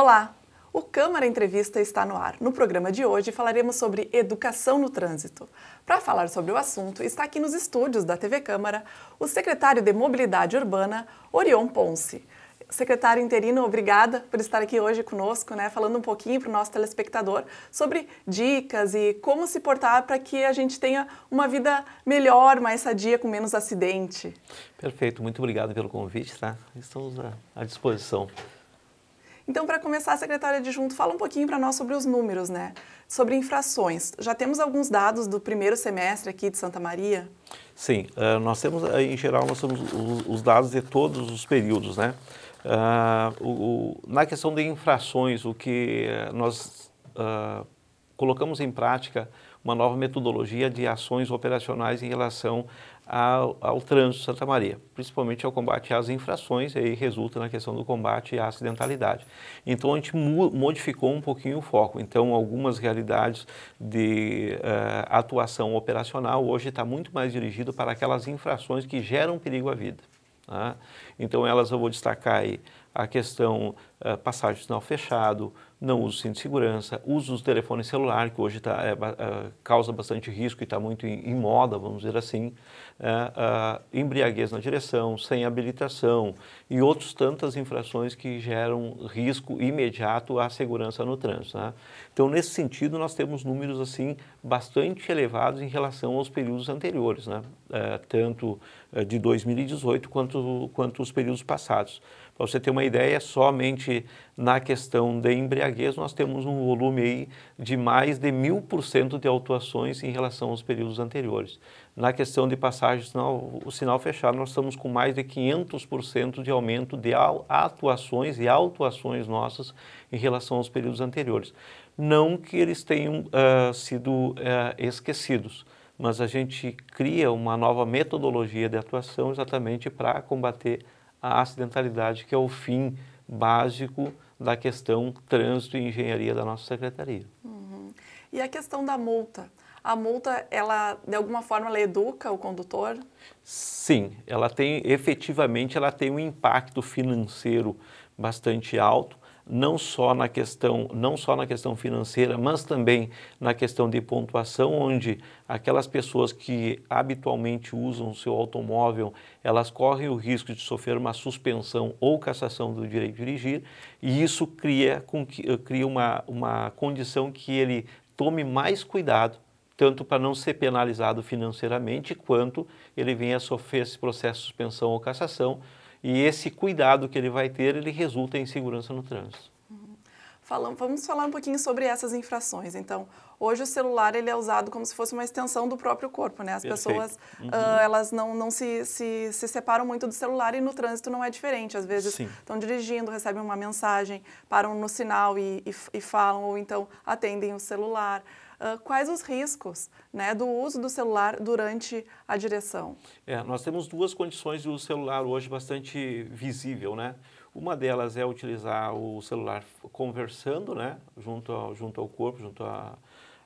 Olá! O Câmara Entrevista está no ar. No programa de hoje falaremos sobre educação no trânsito. Para falar sobre o assunto, está aqui nos estúdios da TV Câmara o secretário de Mobilidade Urbana, Orion Ponce. Secretário interino, obrigada por estar aqui hoje conosco, né, falando um pouquinho para o nosso telespectador sobre dicas e como se portar para que a gente tenha uma vida melhor, mais sadia, com menos acidente. Perfeito, muito obrigado pelo convite, tá? Estamos à disposição. Então, para começar, secretária Junto, fala um pouquinho para nós sobre os números, né? Sobre infrações. Já temos alguns dados do primeiro semestre aqui de Santa Maria? Sim, uh, nós temos, eh, em geral, nós temos os, os dados de todos os períodos, né? Uh, o, o, na questão de infrações, o que eh, nós uh, colocamos em prática uma nova metodologia de ações operacionais em relação ao, ao trânsito de Santa Maria, principalmente ao combate às infrações, e aí resulta na questão do combate à acidentalidade. Então a gente modificou um pouquinho o foco. Então algumas realidades de uh, atuação operacional hoje está muito mais dirigido para aquelas infrações que geram perigo à vida. Tá? Então elas eu vou destacar aí a questão uh, passagem de sinal fechado, não uso cinto de segurança, uso do telefone celular, que hoje tá, é, é causa bastante risco e está muito em, em, moda, vamos dizer assim, né? ah, embriaguez na direção, sem habilitação e outras tantas infrações que geram risco imediato à segurança no trânsito. Né? Então, nesse sentido, nós temos números assim bastante elevados em relação aos períodos anteriores, né? Eh, tanto eh, de 2018 quanto, quanto os períodos passados. Para você ter uma ideia, somente na questão da embriaguez nós temos um volume aí de mais de mil por cento de autuações em relação aos períodos anteriores. Na questão de passagem, sinal, o sinal fechado, nós estamos com mais de 500% de aumento de atuações e autuações nossas em relação aos períodos anteriores. Não que eles tenham uh, sido uh, esquecidos, mas a gente cria uma nova metodologia de atuação exatamente para combater a acidentalidade, que é o fim básico da questão trânsito e engenharia da nossa secretaria. Uhum. E a questão da multa? A multa, ela de alguma forma ela educa o condutor? Sim, ela tem efetivamente ela tem um impacto financeiro bastante alto, não só na questão, não só na questão financeira, mas também na questão de pontuação, onde aquelas pessoas que habitualmente usam o seu automóvel, elas correm o risco de sofrer uma suspensão ou cassação do direito de dirigir, e isso cria, com que, cria uma, uma condição que ele tome mais cuidado tanto para não ser penalizado financeiramente, quanto ele venha a sofrer esse processo de suspensão ou cassação, e esse cuidado que ele vai ter, ele resulta em segurança no trânsito vamos falar um pouquinho sobre essas infrações. Então, hoje o celular ele é usado como se fosse uma extensão do próprio corpo, né? As Perfeito. pessoas uhum. uh, elas não, não se, se, se, separam muito do celular e no trânsito não é diferente. Às vezes estão dirigindo, recebem uma mensagem, param no sinal e, e, e falam ou então atendem o celular. Uh, quais os riscos né, do uso do celular durante a direção? É, nós temos duas condições do celular hoje bastante visível, né? Uma delas é utilizar o celular conversando, né, junto ao, junto ao corpo, junto à,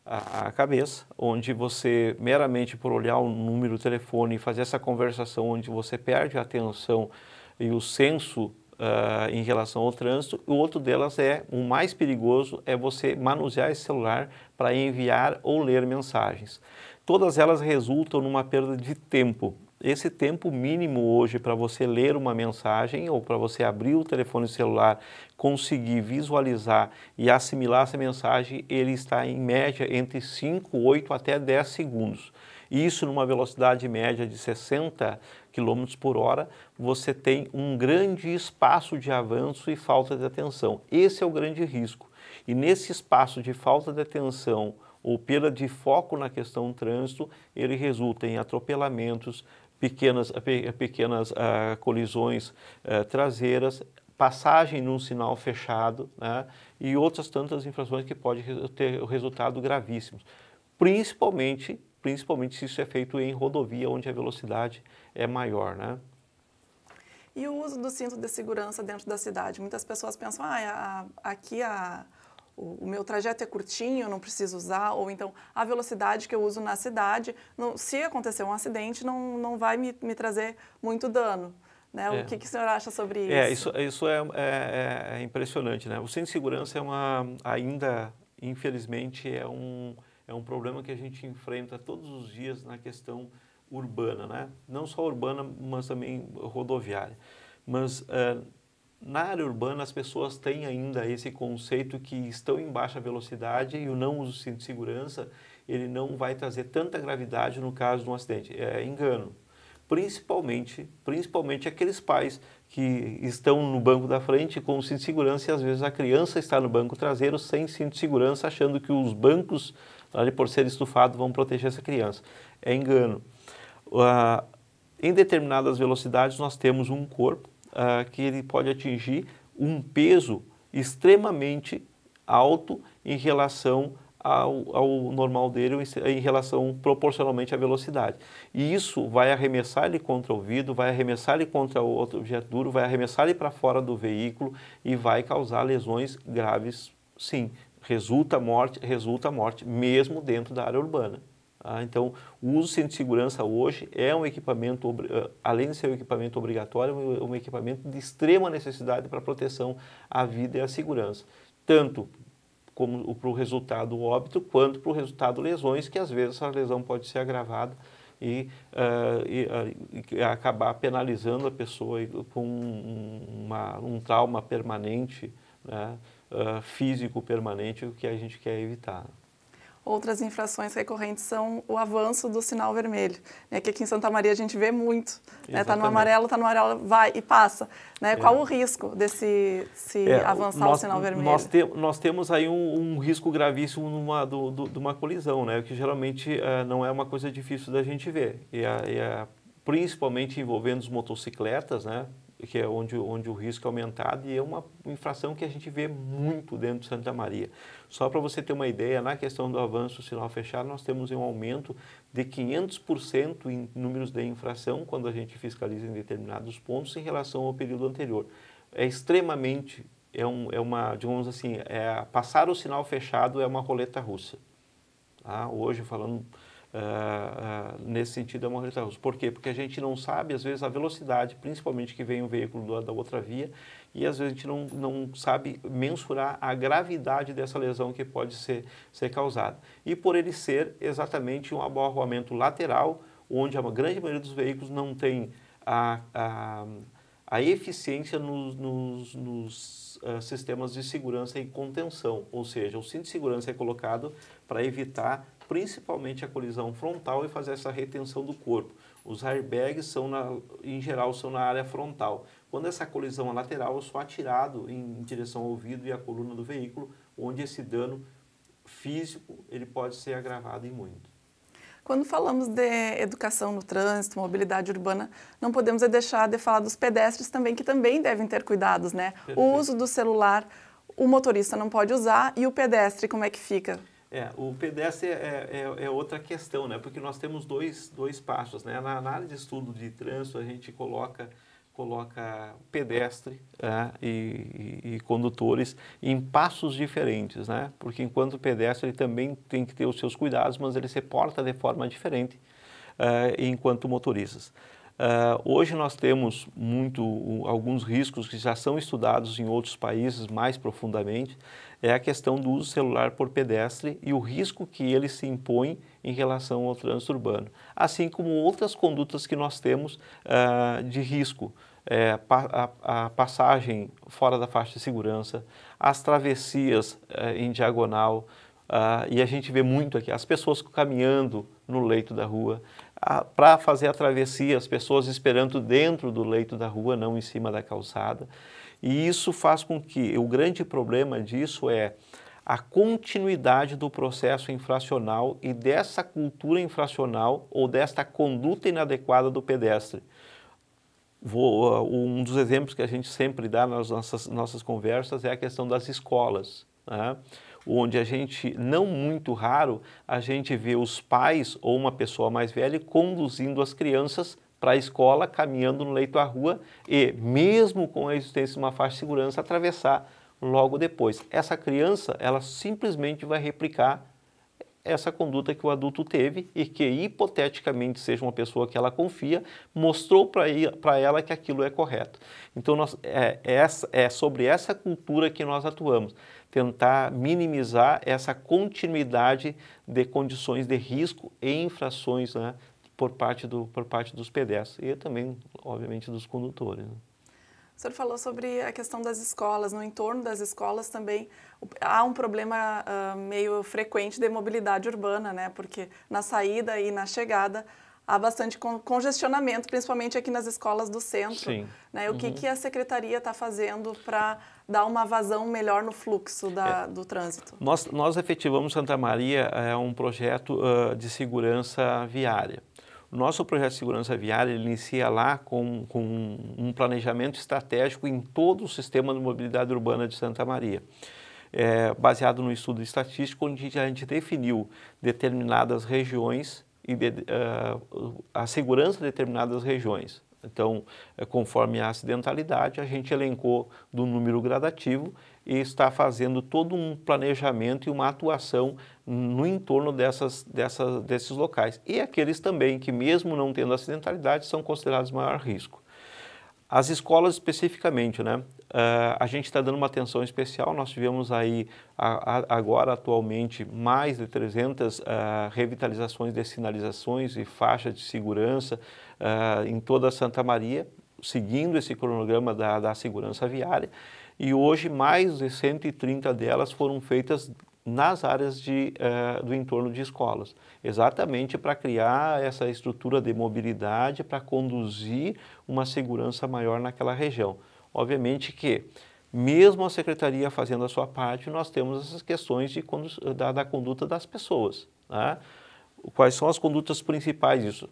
à, cabeça, onde você meramente por olhar o número do telefone e fazer essa conversação, onde você perde a atenção e o senso Uh, em relação ao trânsito. O outro delas é, o mais perigoso, é você manusear esse celular para enviar ou ler mensagens. Todas elas resultam numa perda de tempo. Esse tempo mínimo hoje para você ler uma mensagem ou para você abrir o telefone celular, conseguir visualizar e assimilar essa mensagem, ele está em média entre 5, 8 até 10 segundos. Isso numa velocidade média de 60 km por hora, você tem um grande espaço de avanço e falta de atenção. Esse é o grande risco. E nesse espaço de falta de atenção ou perda de foco na questão do trânsito, ele resulta em atropelamentos, pequenas, pequenas uh, colisões uh, traseiras, passagem num sinal fechado né, e outras tantas infrações que podem ter resultado gravíssimo Principalmente, principalmente se isso é feito em rodovia, onde a velocidade é maior. Né? E o uso do cinto de segurança dentro da cidade? Muitas pessoas pensam, ah, aqui a, a o, o, meu trajeto é curtinho, eu não preciso usar, ou então a velocidade que eu uso na cidade, não, se acontecer um acidente, não, não vai me, me trazer muito dano. Né? É. O que, que o senhor acha sobre é, isso? É, isso, isso é, é, é impressionante. Né? O centro de segurança é uma, ainda, infelizmente, é um, é um problema que a gente enfrenta todos os dias na questão urbana, né? não só urbana, mas também rodoviária. Mas uh, na área urbana, as pessoas têm ainda esse conceito que estão em baixa velocidade e o não uso cinto de segurança ele não vai trazer tanta gravidade no caso de um acidente. É engano. Principalmente, principalmente aqueles pais que estão no banco da frente com o cinto de segurança e às vezes a criança está no banco traseiro sem cinto de segurança, achando que os bancos, ali por ser estufado, vão proteger essa criança. É engano. Uh, em determinadas velocidades, nós temos um corpo uh, que ele pode atingir um peso extremamente alto em relação ao, ao normal dele, em relação proporcionalmente à velocidade. E isso vai arremessar ele contra o vidro, vai arremessar ele contra o outro objeto duro, vai arremessar ele para fora do veículo e vai causar lesões graves, sim. Resulta morte, resulta morte, mesmo dentro da área urbana. Ah, então, o uso do cinto de segurança hoje é um equipamento, eh, além de ser um equipamento obrigatório, é um é equipamento de extrema necessidade para a proteção à vida e à segurança, tanto como para o resultado óbito, quanto para o resultado lesões, que às vezes essa lesão pode ser agravada e, uh, e, uh, e acabar penalizando a pessoa com uma, um trauma permanente, né, uh, físico permanente, o que a gente quer evitar. Outras infrações recorrentes são o avanço do sinal vermelho. Né? Que aqui em Santa Maria a gente vê muito. Está né? Tá no amarelo, está no amarelo, vai e passa. Né? É. Qual o risco desse se é, avançar nós, o sinal vermelho? Nós, te, nós temos aí um, um risco gravíssimo numa, do, do, de uma colisão, né? que geralmente eh, não é uma coisa difícil da gente ver. E, a, e a, principalmente envolvendo os motocicletas, né? que é onde, onde o risco é aumentado e é uma infração que a gente vê muito dentro de Santa Maria. Só para você ter uma ideia, na questão do avanço sinal fechado, nós temos um aumento de 500% em números de infração quando a gente fiscaliza em determinados pontos em relação ao período anterior. É extremamente, é, um, é uma, digamos assim, é, passar o sinal fechado é uma roleta russa. Ah, Hoje, falando Uh, uh, nesse sentido é uma retardo. Por quê? Porque a gente não sabe, às vezes, a velocidade, principalmente que vem o um veículo da outra via, e às vezes a gente não, não sabe mensurar a gravidade dessa lesão que pode ser, ser causada. E por ele ser exatamente um aborroamento lateral, onde a grande maioria dos veículos não tem a, a, a eficiência nos, nos, nos ah, sistemas de segurança e contenção, ou seja, o cinto de segurança é colocado para evitar principalmente a colisão frontal e fazer essa retenção do corpo. Os airbags são na, em geral são na área frontal. Quando essa colisão é lateral, eu sou atirado em, em direção ao ouvido e à coluna do veículo, onde esse dano físico ele pode ser agravado e muito. Quando falamos de educação no trânsito, mobilidade urbana, não podemos é deixar de falar dos pedestres também, que também devem ter cuidados, né? Perfeito. O uso do celular, o motorista não pode usar e o pedestre, como é que fica? É, o pedestre é, é, é, é, outra questão, né? Porque nós temos dois, dois passos, né? Na análise de estudo de trânsito, a gente coloca coloca pedestre né? e, e, e, condutores em passos diferentes, né? Porque enquanto o pedestre ele também tem que ter os seus cuidados, mas ele se porta de forma diferente é, enquanto motoristas. É, hoje nós temos muito alguns riscos que já são estudados em outros países mais profundamente é a questão do uso celular por pedestre e o risco que ele se impõe em relação ao trânsito urbano, assim como outras condutas que nós temos uh, de risco, é, a, a, passagem fora da faixa de segurança, as travessias eh, em diagonal, uh, e a gente vê muito aqui as pessoas caminhando no leito da rua, para fazer a travessia, as pessoas esperando dentro do leito da rua, não em cima da calçada. E isso faz com que o grande problema disso é a continuidade do processo infracional e dessa cultura infracional ou desta conduta inadequada do pedestre. Vou, uh, um dos exemplos que a gente sempre dá nas nossas, nossas conversas é a questão das escolas, né? onde a gente, não muito raro, a gente vê os pais ou uma pessoa mais velha conduzindo as crianças para a escola, caminhando no leito à rua e, mesmo com a existência de uma faixa de segurança, atravessar logo depois. Essa criança, ela simplesmente vai replicar essa conduta que o adulto teve e que hipoteticamente seja uma pessoa que ela confia, mostrou para ela que aquilo é correto. Então nós, é, é, é sobre essa cultura que nós atuamos, tentar minimizar essa continuidade de condições de risco e infrações né, por parte, do, por parte dos pedestres e também, obviamente, dos condutores. Né? O senhor falou sobre a questão das escolas. No entorno das escolas também há um problema uh, meio frequente de mobilidade urbana, né? Porque na saída e na chegada há bastante congestionamento, principalmente aqui nas escolas do centro. Sim. Né? O que, uhum. que a secretaria está fazendo para dar uma vazão melhor no fluxo da, é. do trânsito? Nós, nós efetivamos Santa Maria é um projeto uh, de segurança viária. O nosso projeto de segurança viária inicia lá com, com um planejamento estratégico em todo o sistema de mobilidade urbana de Santa Maria. É, baseado no estudo estatístico, onde a gente definiu determinadas regiões ah, a segurança de determinadas regiões. Então, eh, conforme a acidentalidade, a gente elencou do número gradativo e está fazendo todo um planejamento e uma atuação no entorno dessas, dessas, desses locais. E aqueles também que, mesmo não tendo acidentalidade, são considerados maior risco. As escolas especificamente, né? Uh, a gente está dando uma atenção especial. Nós tivemos aí, a, a, agora, atualmente, mais de 300 uh, ah, revitalizações de sinalizações e faixas de segurança uh, em toda Santa Maria, seguindo esse cronograma da, da segurança viária. E hoje, mais de 130 delas foram feitas nas áreas de, uh, do entorno de escolas, exatamente para criar essa estrutura de mobilidade, para conduzir uma segurança maior naquela região. Obviamente que, mesmo a secretaria fazendo a sua parte, nós temos essas questões de, da, da conduta das pessoas. Né? Quais são as condutas principais disso?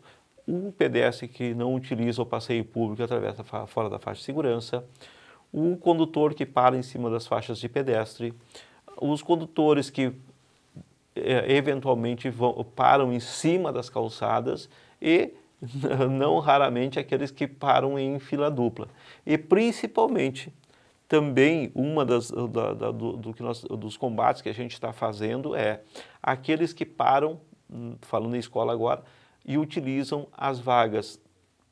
O pedestre que não utiliza o passeio público através da, fora da faixa de segurança, o condutor que para em cima das faixas de pedestre, os condutores que é, eventualmente vão, param em cima das calçadas e não raramente aqueles que param em fila dupla. E principalmente, também uma das da, da, do, do, que nós, dos combates que a gente está fazendo é aqueles que param, hum, falando em escola agora, e utilizam as vagas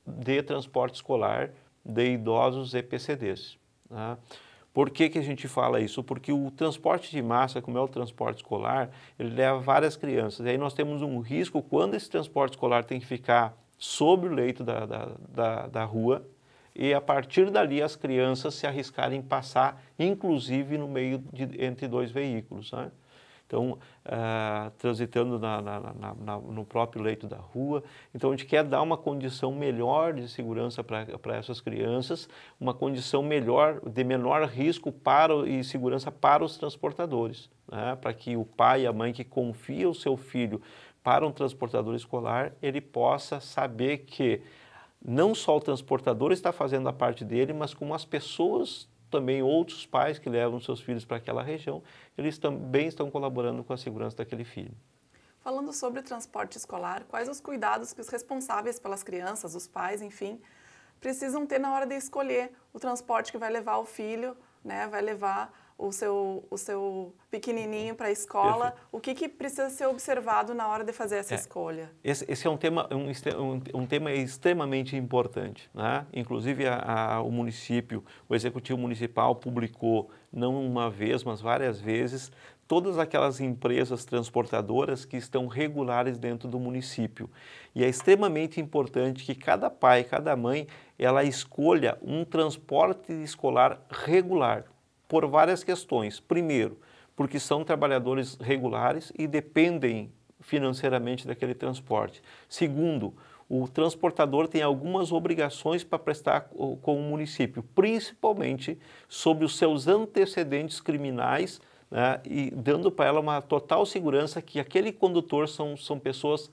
de transporte escolar de idosos e PCDs. Né? Por que, que a gente fala isso? Porque o transporte de massa, como é o transporte escolar, ele leva várias crianças. E aí nós temos um risco, quando esse transporte escolar tem que ficar sobre o leito da, da, da, da rua e a partir dali as crianças se arriscarem passar, inclusive no meio de, entre dois veículos. Né? Então, uh, transitando na, na, na, no próprio leito da rua. Então, a gente quer dar uma condição melhor de segurança para essas crianças, uma condição melhor, de menor risco para, e segurança para os transportadores, né? para que o pai e a mãe que confia o seu filho para um transportador escolar, ele possa saber que não só o transportador está fazendo a parte dele, mas como as pessoas também outros pais que levam seus filhos para aquela região, eles também estão colaborando com a segurança daquele filho. Falando sobre transporte escolar, quais os cuidados que os responsáveis pelas crianças, os pais, enfim, precisam ter na hora de escolher o transporte que vai levar o filho, né, vai levar o seu, o seu pequenininho para a escola, Perfeito. o que, que precisa ser observado na hora de fazer essa é, escolha? Esse, esse, é um tema, um, um tema extremamente importante. Né? Inclusive, a, a, o município, o Executivo Municipal publicou, não uma vez, mas várias vezes, todas aquelas empresas transportadoras que estão regulares dentro do município. E é extremamente importante que cada pai, cada mãe, ela escolha um transporte escolar regular por várias questões. Primeiro, porque são trabalhadores regulares e dependem financeiramente daquele transporte. Segundo, o transportador tem algumas obrigações para prestar com o município, principalmente sobre os seus antecedentes criminais né, e dando para ela uma total segurança que aquele condutor são, são pessoas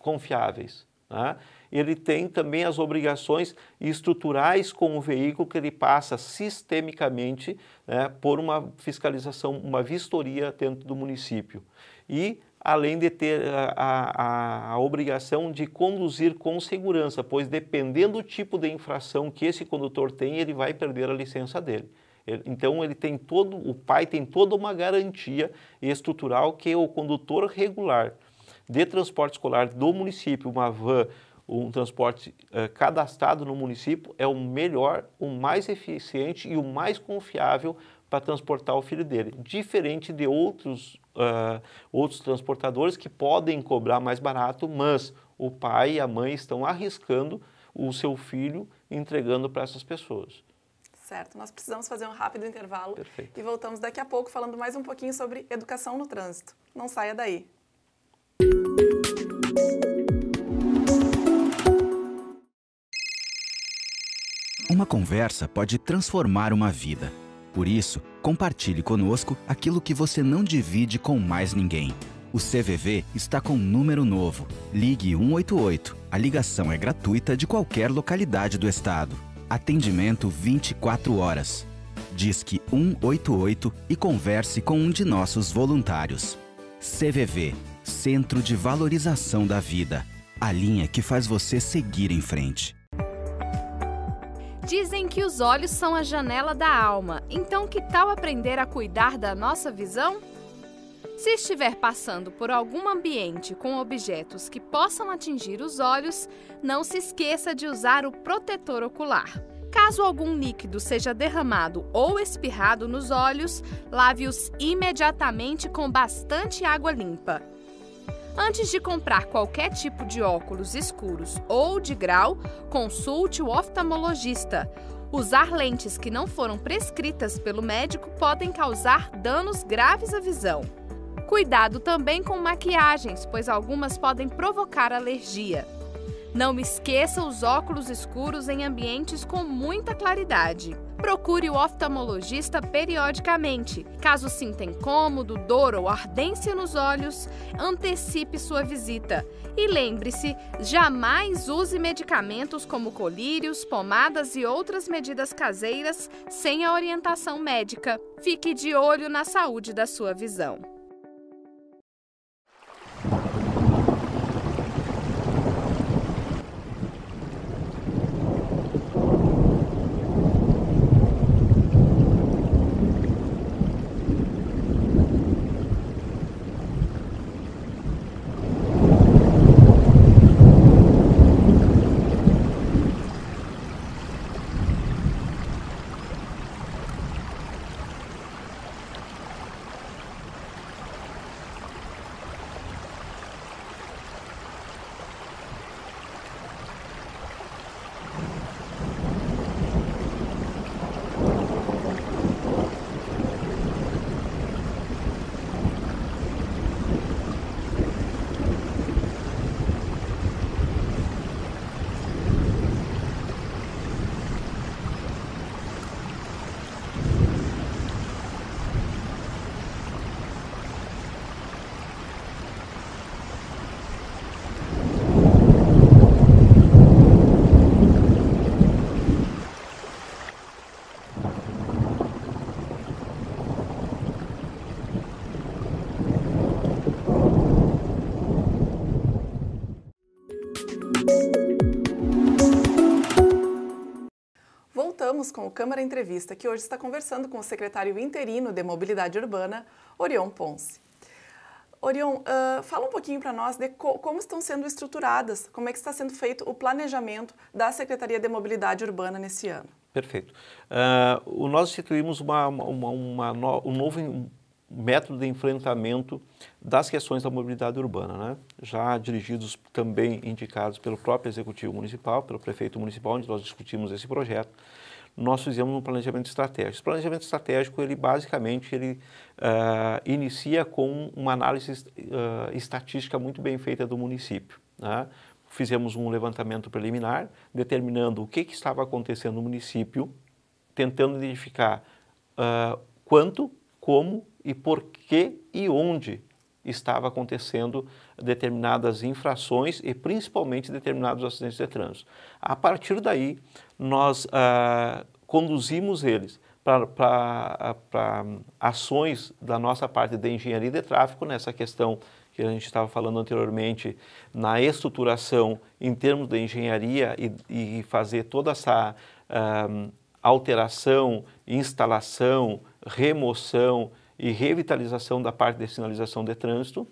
confiáveis. Né? Ele tem também as obrigações estruturais com o veículo que ele passa sistemicamente né, por uma fiscalização, uma vistoria dentro do município. E além de ter a, a, a, obrigação de conduzir com segurança, pois dependendo do tipo de infração que esse condutor tem, ele vai perder a licença dele. então ele tem todo, o pai tem toda uma garantia estrutural que o condutor regular de transporte escolar do município, uma van, um transporte uh, cadastrado no município, é o melhor, o mais eficiente e o mais confiável para transportar o filho dele, diferente de outros, uh, outros transportadores que podem cobrar mais barato, mas o pai e a mãe estão arriscando o seu filho entregando para essas pessoas. Certo, nós precisamos fazer um rápido intervalo Perfeito. e voltamos daqui a pouco falando mais um pouquinho sobre educação no trânsito. Não saia daí. Uma conversa pode transformar uma vida. Por isso, compartilhe conosco aquilo que você não divide com mais ninguém. O CVV está com um número novo. Ligue 188. A ligação é gratuita de qualquer localidade do estado. Atendimento 24 horas. Disque 188 e converse com um de nossos voluntários. CVV Centro de Valorização da Vida a linha que faz você seguir em frente. Dizem que os olhos são a janela da alma, então que tal aprender a cuidar da nossa visão? Se estiver passando por algum ambiente com objetos que possam atingir os olhos, não se esqueça de usar o protetor ocular. Caso algum líquido seja derramado ou espirrado nos olhos, lave-os imediatamente com bastante água limpa. Antes de comprar qualquer tipo de óculos escuros ou de grau, consulte o oftalmologista. Usar lentes que não foram prescritas pelo médico podem causar danos graves à visão. Cuidado também com maquiagens, pois algumas podem provocar alergia. Não esqueça os óculos escuros em ambientes com muita claridade. Procure o oftalmologista periodicamente. Caso sinta incômodo, dor ou ardência nos olhos, antecipe sua visita. E lembre-se, jamais use medicamentos como colírios, pomadas e outras medidas caseiras sem a orientação médica. Fique de olho na saúde da sua visão. com o Câmara Entrevista, que hoje está conversando com o secretário interino de Mobilidade Urbana, Orion Ponce. Orion, uh, fala um pouquinho para nós de co como estão sendo estruturadas, como é que está sendo feito o planejamento da Secretaria de Mobilidade Urbana nesse ano. Perfeito. Uh, nós instituímos uma, uma, uma no, um novo método de enfrentamento das questões da mobilidade urbana, né? já dirigidos também, indicados pelo próprio Executivo Municipal, pelo Prefeito Municipal, onde nós discutimos esse projeto nós fizemos um planejamento estratégico. Esse planejamento estratégico, ele basicamente, ele uh, inicia com uma análise uh, estatística muito bem feita do município. Né? Fizemos um levantamento preliminar, determinando o que, que estava acontecendo no município, tentando identificar uh, quanto, como e por que e onde estava acontecendo determinadas infrações e principalmente determinados acidentes de trânsito. A partir daí, nós ah, conduzimos eles para ações da nossa parte de engenharia de tráfego nessa questão que a gente estava falando anteriormente, na estruturação em termos de engenharia e, e fazer toda essa ah, alteração, instalação, remoção e revitalização da parte de sinalização de trânsito.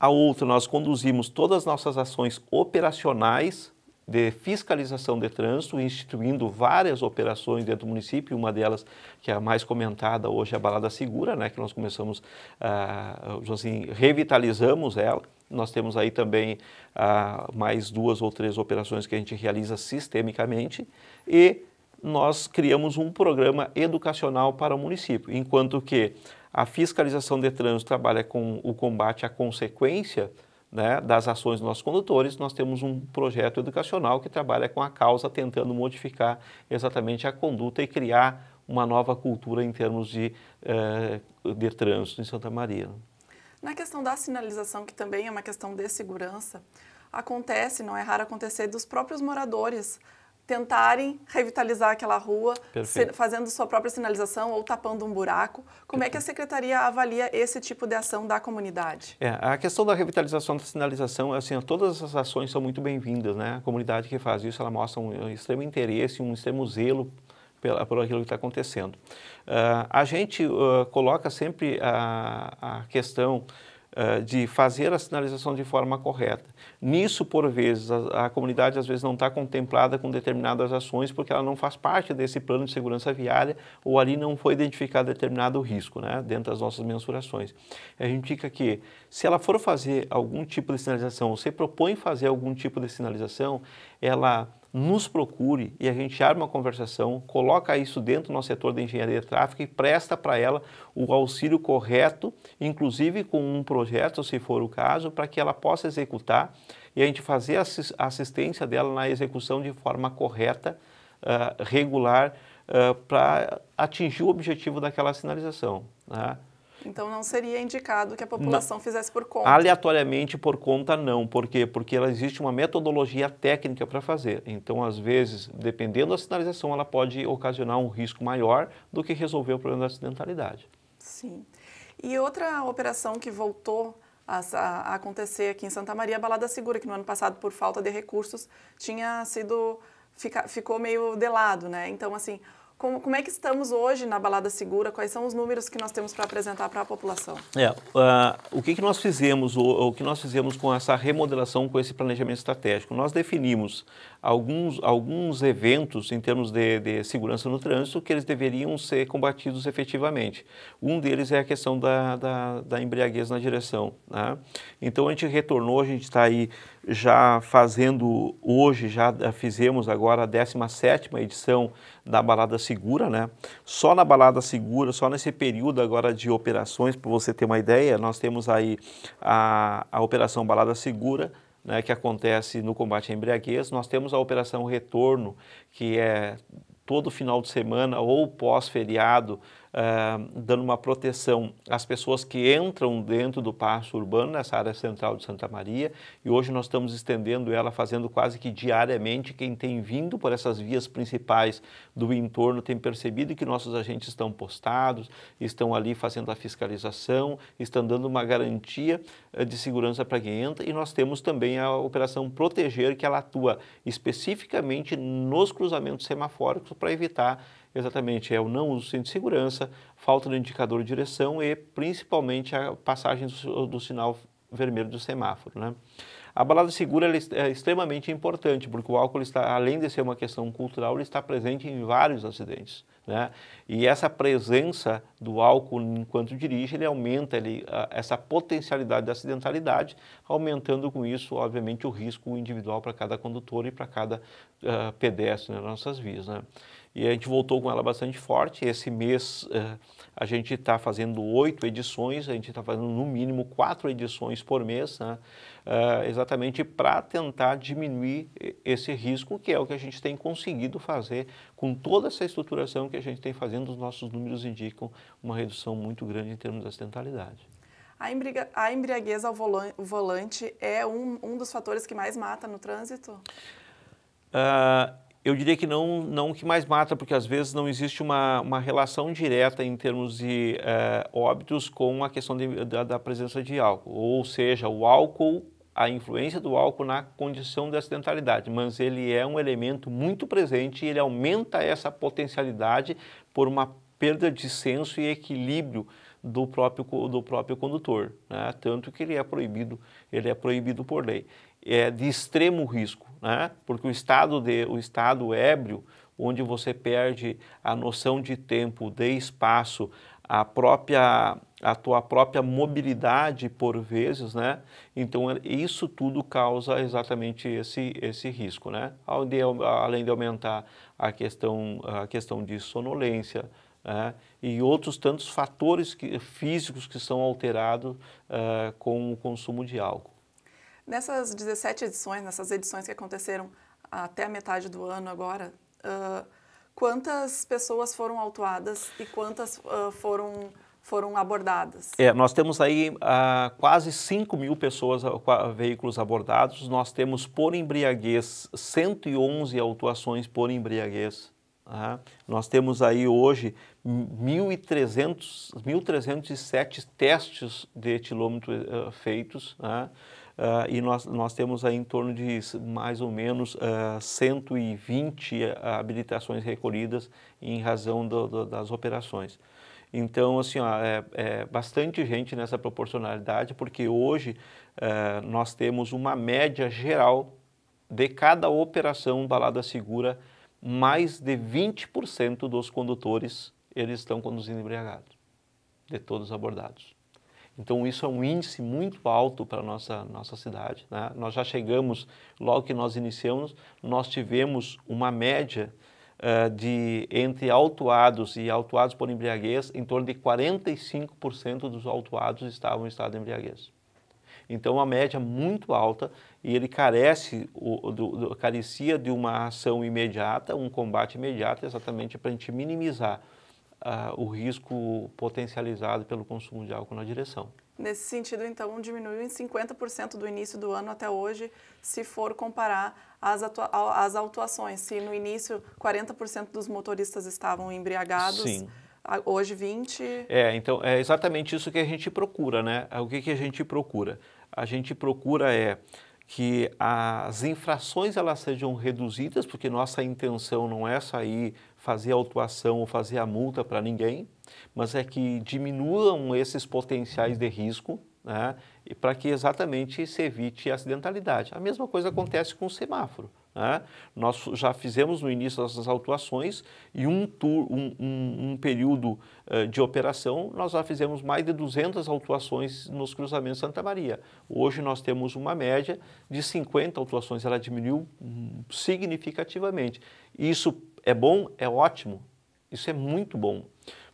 A outra, nós conduzimos todas as nossas ações operacionais de fiscalização de trânsito, instituindo várias operações dentro do município, uma delas que é a mais comentada hoje é a Balada Segura, né, que nós começamos, ah, assim, revitalizamos ela. Nós temos aí também ah, mais duas ou três operações que a gente realiza sistemicamente e nós criamos um programa educacional para o município, enquanto que a fiscalização de trânsito trabalha com o combate à consequência né, das ações dos nossos condutores. Nós temos um projeto educacional que trabalha com a causa, tentando modificar exatamente a conduta e criar uma nova cultura em termos de, eh, de trânsito em Santa Maria. Na questão da sinalização, que também é uma questão de segurança, acontece, não é raro acontecer, dos próprios moradores tentarem revitalizar aquela rua, se, fazendo sua própria sinalização ou tapando um buraco. Como Perfeito. é que a secretaria avalia esse tipo de ação da comunidade? É, a questão da revitalização da sinalização, assim, todas essas ações são muito bem-vindas, né? A comunidade que faz isso, ela mostra um, extremo interesse, um extremo zelo pela, por aquilo que está acontecendo. Uh, a gente uh, coloca sempre a, a questão de fazer a sinalização de forma correta. Nisso, por vezes, a, a comunidade às vezes não está contemplada com determinadas ações porque ela não faz parte desse plano de segurança viária ou ali não foi identificado determinado risco, né, dentro das nossas mensurações. A gente indica que se ela for fazer algum tipo de sinalização ou se propõe fazer algum tipo de sinalização, ela nos procure e a gente arma uma conversação, coloca isso dentro do nosso setor de engenharia de tráfego e presta para ela o auxílio correto, inclusive com um projeto, se for o caso, para que ela possa executar e a gente fazer a assistência dela na execução de forma correta, uh, regular, uh, ah, para atingir o objetivo daquela sinalização. Né? Então não seria indicado que a população não. fizesse por conta. Aleatoriamente por conta não, por quê? Porque ela existe uma metodologia técnica para fazer. Então às vezes, dependendo da sinalização, ela pode ocasionar um risco maior do que resolver o problema da acidentalidade. Sim. E outra operação que voltou a, acontecer aqui em Santa Maria, é a Balada Segura, que no ano passado, por falta de recursos, tinha sido fica, ficou meio de lado, né? Então, assim, como, como é que estamos hoje na Balada Segura? Quais são os números que nós temos para apresentar para a população? É, uh, o que, que nós fizemos, o, o que nós fizemos com essa remodelação, com esse planejamento estratégico? Nós definimos alguns, alguns eventos em termos de, de segurança no trânsito que eles deveriam ser combatidos efetivamente. Um deles é a questão da, da, da embriaguez na direção. Né? Então, a gente retornou, a gente está aí já fazendo hoje, já fizemos agora a 17 edição da balada segura, né? Só na balada segura, só nesse período agora de operações, para você ter uma ideia, nós temos aí a, a operação balada segura, né, que acontece no combate à embriaguez, nós temos a operação retorno, que é todo final de semana ou pós-feriado, uh, dando uma proteção às pessoas que entram dentro do passo urbano, nessa área central de Santa Maria, e hoje nós estamos estendendo ela, fazendo quase que diariamente. Quem tem vindo por essas vias principais do entorno tem percebido que nossos agentes estão postados, estão ali fazendo a fiscalização, estão dando uma garantia eh, de segurança para quem entra, e nós temos também a operação Proteger, que ela atua especificamente nos cruzamentos semafóricos para evitar exatamente é o não uso do cinto de segurança, falta do indicador de direção e principalmente a passagem do, do sinal vermelho do semáforo. Né? A balada segura é extremamente importante, porque o álcool está, além de ser uma questão cultural, ele está presente em vários acidentes. Né? E essa presença do álcool enquanto dirige, ele aumenta ele, essa potencialidade da acidentalidade, aumentando com isso, obviamente, o risco individual para cada condutor e para cada uh, pedestre nas nossas vias. Né? e a gente voltou com ela bastante forte. Esse mês uh, a gente está fazendo oito edições, a gente está fazendo no mínimo quatro edições por mês, né? uh, exatamente para tentar diminuir esse risco, que é o que a gente tem conseguido fazer com toda essa estruturação que a gente tem fazendo. Os nossos números indicam uma redução muito grande em termos de acidentalidade. A embriaguez ao volante é um, um dos fatores que mais mata no trânsito? Uh, eu diria que não, não que mais mata, porque às vezes não existe uma, uma relação direta em termos de é, óbitos com a questão de, da, da presença de álcool. Ou seja, o álcool, a influência do álcool na condição da acidentalidade, mas ele é um elemento muito presente e ele aumenta essa potencialidade por uma perda de senso e equilíbrio do próprio, do próprio condutor, né? tanto que ele é proibido, ele é proibido por lei é, de extremo risco, né? porque o estado, de, o estado ébrio, onde você perde a noção de tempo, de espaço, a própria a tua própria mobilidade por vezes, né? Então é, isso tudo causa exatamente esse esse risco, né? Além de aumentar a questão a questão de sonolência né? e outros tantos fatores que, físicos que são alterados uh, com o consumo de álcool. Nessas 17 edições, nessas edições que aconteceram até a metade do ano agora, uh, quantas pessoas foram autuadas e quantas uh, foram foram abordadas? É, nós temos aí uh, quase 5 mil pessoas, veículos abordados. Nós temos por embriaguez 111 autuações por embriaguez. Nós temos aí hoje 1.307 testes de etilômetro uh, feitos. Uh, e nós, nós temos aí em torno de mais ou menos uh, ah, 120 ah, habilitações recolhidas em razão do, do, das operações. Então, assim, ó, é, é, bastante gente nessa proporcionalidade, porque hoje nós temos uma média geral de cada operação balada segura, mais de 20% dos condutores eles estão conduzindo embriagados, de todos abordados. Então isso é um índice muito alto para nossa nossa cidade. Né? Nós já chegamos logo que nós iniciamos, nós tivemos uma média uh, de entre autuados e autuados por embriaguez em torno de 45% dos autuados estavam em estado de embriaguez. Então uma média muito alta e ele carece o, do, do, carecia de uma ação imediata, um combate imediato, exatamente para a gente minimizar o risco potencializado pelo consumo de álcool na direção. Nesse sentido, então, diminuiu em 50% do início do ano até hoje, se for comparar as, as autuações. Se no início 40% dos motoristas estavam embriagados, Sim. hoje 20%. É, então é exatamente isso que a gente procura, né? É, o que, que a gente procura? A gente procura é que as infrações elas sejam reduzidas, porque nossa intenção não é sair fazer a autuação ou fazer a multa para ninguém, mas é que diminuam esses potenciais de risco né, para que exatamente se evite a acidentalidade. A mesma coisa acontece com o semáforo. Né? Nós já fizemos no início nossas autuações e um, tour, um, um, um período uh, de operação, nós já fizemos mais de 200 autuações nos cruzamentos Santa Maria. Hoje nós temos uma média de 50 autuações, ela diminuiu hum, significativamente. Isso é bom? É ótimo. Isso é muito bom.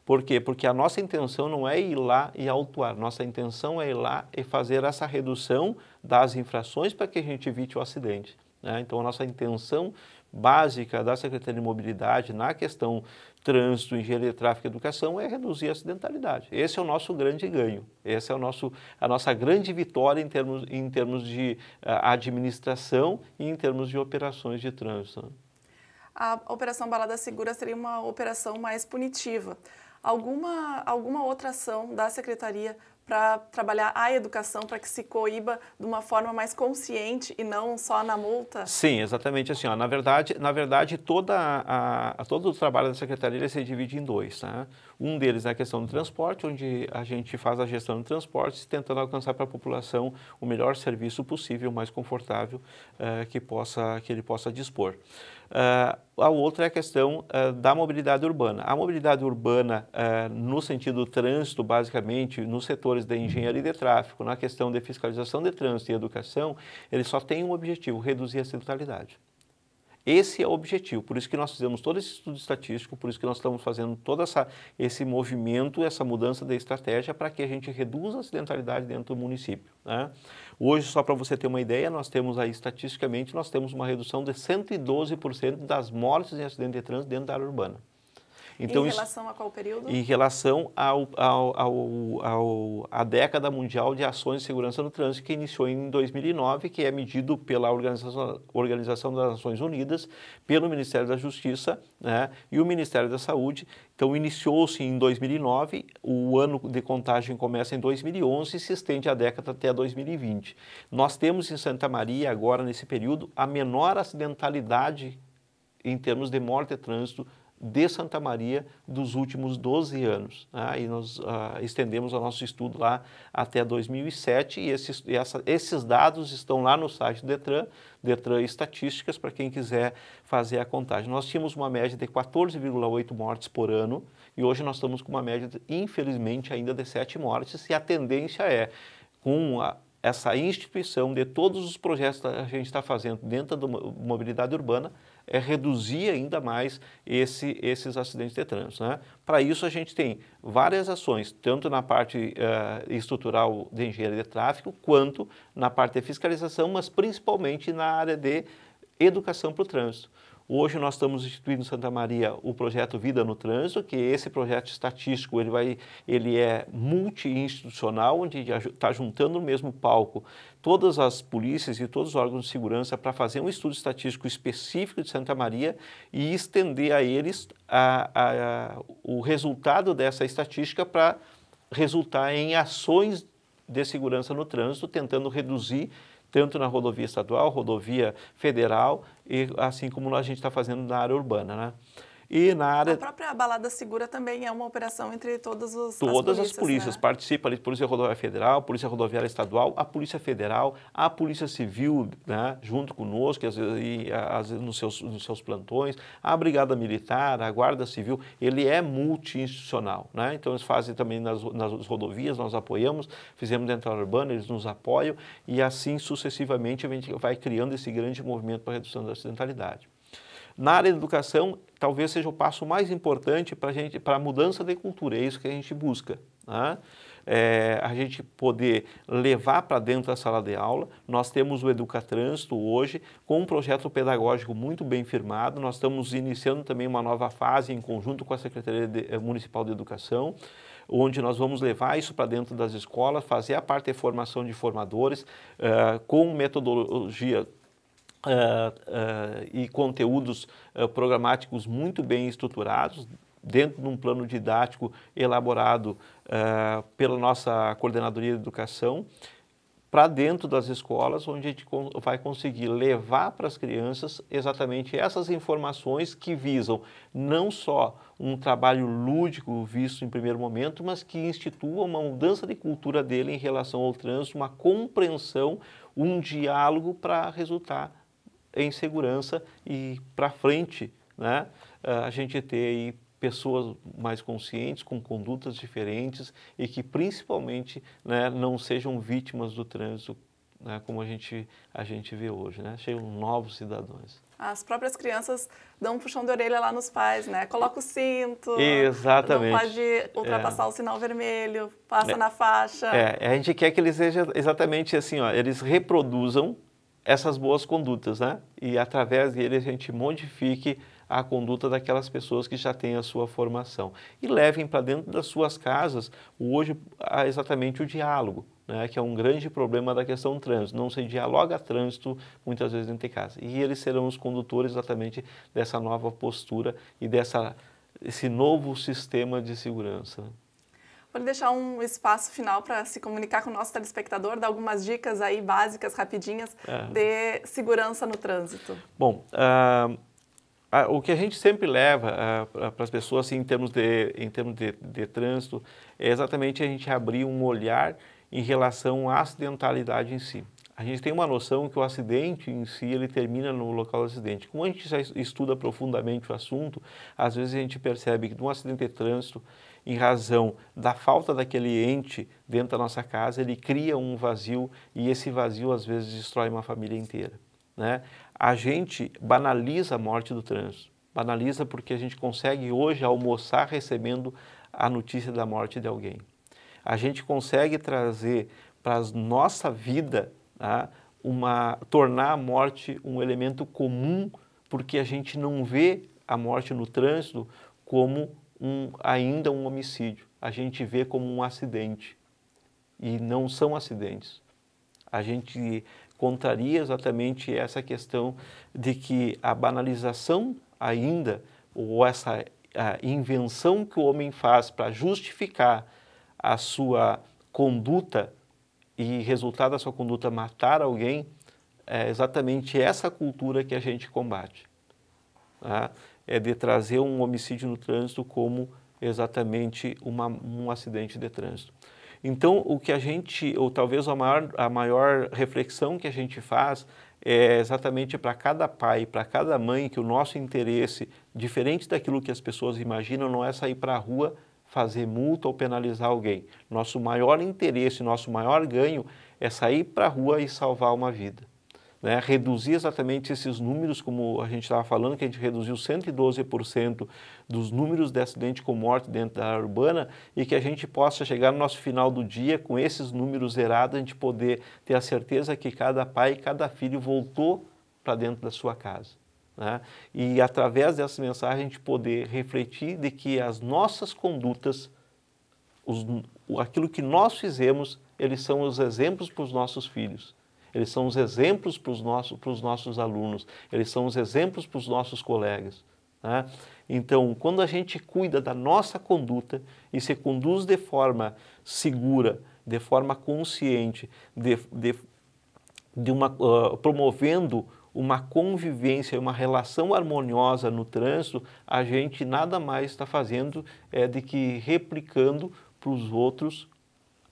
Por quê? Porque a nossa intenção não é ir lá e autuar, nossa intenção é ir lá e fazer essa redução das infrações para que a gente evite o acidente. Né? Então, a nossa intenção básica da Secretaria de Mobilidade na questão trânsito, engenharia, tráfego e educação é reduzir a acidentalidade. Esse é o nosso grande ganho, essa é o nosso, a nossa grande vitória em termos, em termos de uh, administração e em termos de operações de trânsito. Né? a Operação Balada Segura seria uma operação mais punitiva. Alguma, alguma outra ação da Secretaria para trabalhar a educação, para que se coíba de uma forma mais consciente e não só na multa? Sim, exatamente assim. Ó. Na verdade, na verdade toda a, todo o trabalho da Secretaria se divide em dois. Né? Um deles é a questão do transporte, onde a gente faz a gestão do transporte, tentando alcançar para a população o melhor serviço possível, o mais confortável eh, que, possa, que ele possa dispor. Uh, a outra é a questão uh, da mobilidade urbana. A mobilidade urbana, uh, no sentido do trânsito, basicamente, nos setores da engenharia de tráfego, na questão de fiscalização de trânsito e educação, ele só tem um objetivo: reduzir a acidentalidade. Esse é o objetivo, por isso que nós fizemos todo esse estudo estatístico, por isso que nós estamos fazendo todo essa, esse movimento, essa mudança de estratégia para que a gente reduza a acidentalidade dentro do município. Né? Hoje, só para você ter uma ideia, nós temos aí, estatisticamente, nós temos uma redução de 112% das mortes em acidente de trânsito dentro da área urbana. Então, em relação a qual período? Em relação ao, ao, ao, ao, à década mundial de ações de segurança no trânsito, que iniciou em 2009, que é medido pela Organização, Organização das Nações Unidas, pelo Ministério da Justiça né, e o Ministério da Saúde. Então, iniciou-se em 2009, o ano de contagem começa em 2011 e se estende a década até 2020. Nós temos em Santa Maria, agora nesse período, a menor acidentalidade em termos de morte e trânsito de Santa Maria dos últimos 12 anos. Né? E nós ah, estendemos o nosso estudo lá até 2007 e esses, e essa, esses dados estão lá no site do DETRAN, DETRAN Estatísticas, para quem quiser fazer a contagem. Nós tínhamos uma média de 14,8 mortes por ano e hoje nós estamos com uma média, de, infelizmente, ainda de 7 mortes e a tendência é, com a, essa instituição de todos os projetos que a gente está fazendo dentro da mobilidade urbana, é, reduzir ainda mais esse, esses acidentes de trânsito. Né? Para isso, a gente tem várias ações, tanto na parte uh, estrutural de engenharia de tráfego, quanto na parte de fiscalização, mas principalmente na área de educação para o trânsito. Hoje nós estamos instituindo em Santa Maria o projeto Vida no Trânsito, que é esse projeto estatístico ele vai, ele é multi-institucional, onde está juntando no mesmo palco todas as polícias e todos os órgãos de segurança para fazer um estudo estatístico específico de Santa Maria e estender a eles a, a, a, o resultado dessa estatística para resultar em ações de segurança no trânsito, tentando reduzir tanto na rodovia estadual, rodovia federal e assim como a gente está fazendo na área urbana. Né? E na área... A própria balada segura também é uma operação entre todas as polícias, todas as polícias né? participa ali, Polícia Rodoviária Federal, Polícia Rodoviária Estadual, a Polícia Federal, a Polícia Civil, né, junto conosco, às vezes, e, às vezes, nos, seus, nos seus plantões, a Brigada Militar, a Guarda Civil, ele é multi-institucional, né? Então eles fazem também nas, nas rodovias, nós apoiamos, fizemos dentro da urbana, eles nos apoiam e assim sucessivamente a gente vai criando esse grande movimento para a redução da acidentalidade na área da educação, talvez seja o passo mais importante para gente para a mudança de cultura. É isso que a gente busca. Né? É, a gente poder levar para dentro da sala de aula. Nós temos o Educatrânsito hoje, com um projeto pedagógico muito bem firmado. Nós estamos iniciando também uma nova fase em conjunto com a Secretaria de, eh, Municipal de Educação, onde nós vamos levar isso para dentro das escolas, fazer a parte de formação de formadores uh, com metodologia uh, e conteúdos ah, programáticos muito bem estruturados, dentro de um plano didático elaborado pela nossa coordenadoria de educação, para dentro das escolas, onde a gente vai conseguir levar para as crianças exatamente essas informações que visam não só um trabalho lúdico visto em primeiro momento, mas que institua uma mudança de cultura dele em relação ao trânsito, uma compreensão, um diálogo para resultar em segurança e para frente, né, eh, a gente ter aí pessoas mais conscientes, com condutas diferentes e que principalmente né, não sejam vítimas do trânsito, né, como a gente, a gente vê hoje, né? de novos cidadãos. As próprias crianças dão um puxão de orelha lá nos pais, né? Coloca o cinto. Exatamente. Não pode ultrapassar é. o sinal vermelho, passa é. na faixa. É, a gente quer que eles sejam exatamente assim, ó, eles reproduzam essas boas condutas, né? E através dele a gente modifique a conduta daquelas pessoas que já têm a sua formação. E levem para dentro das suas casas, hoje, exatamente o diálogo, né, que é um grande problema da questão do trânsito. Não se dialoga trânsito muitas vezes dentro de casa. E eles serão os condutores exatamente dessa nova postura e dessa, esse novo sistema de segurança deixar um espaço final para se comunicar com o nosso telespectador, dar algumas dicas aí básicas, rapidinhas, é. de segurança no trânsito. Bom, uh, o que a gente sempre leva uh, ah, para as pessoas assim, em termos, de, em termos de, de trânsito é exatamente a gente abrir um olhar em relação à acidentalidade em si. A gente tem uma noção que o acidente em si ele termina no local do acidente. Como a gente já estuda profundamente o assunto, às vezes a gente percebe que no acidente de trânsito em razão da falta daquele ente dentro da nossa casa, ele cria um vazio e esse vazio às vezes destrói uma família inteira. Né? A gente banaliza a morte do trânsito, banaliza porque a gente consegue hoje almoçar recebendo a notícia da morte de alguém. A gente consegue trazer para a nossa vida tá? uma tornar a morte um elemento comum porque a gente não vê a morte no trânsito como um, ainda um homicídio. A gente vê como um acidente. E não são acidentes. A gente contraria exatamente essa questão de que a banalização ainda, ou essa invenção que o homem faz para justificar a sua conduta e resultado da sua conduta matar alguém, é exatamente essa cultura que a gente combate. Tá? é de trazer um homicídio no trânsito como exatamente uma, um acidente de trânsito. Então, o que a gente, ou talvez a maior, a maior reflexão que a gente faz é exatamente para cada pai, para cada mãe, que o nosso interesse, diferente daquilo que as pessoas imaginam, não é sair para a rua fazer multa ou penalizar alguém. Nosso maior interesse, nosso maior ganho é sair para a rua e salvar uma vida né, reduzir exatamente esses números, como a gente estava falando, que a gente reduziu 112% dos números de acidente com morte dentro da área urbana e que a gente possa chegar no nosso final do dia com esses números zerados, a gente poder ter a certeza que cada pai e cada filho voltou para dentro da sua casa. Né? E através dessa mensagem a gente poder refletir de que as nossas condutas, os, aquilo que nós fizemos, eles são os exemplos para os nossos filhos eles são os exemplos para os nossos, nossos alunos, eles são os exemplos para os nossos colegas. Né? Então, quando a gente cuida da nossa conduta e se conduz de forma segura, de forma consciente, de, de, de uma, uh, promovendo uma convivência, uma relação harmoniosa no trânsito, a gente nada mais está fazendo é de que replicando para os outros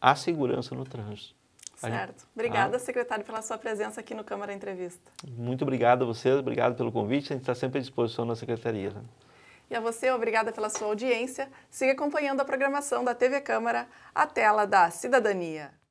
a segurança no trânsito. Certo. Obrigada, ah. secretário, pela sua presença aqui no Câmara Entrevista. Muito obrigado a vocês, obrigado pelo convite. A gente está sempre à disposição na secretaria. Né? E a você, obrigada pela sua audiência. Siga acompanhando a programação da TV Câmara, a tela da cidadania.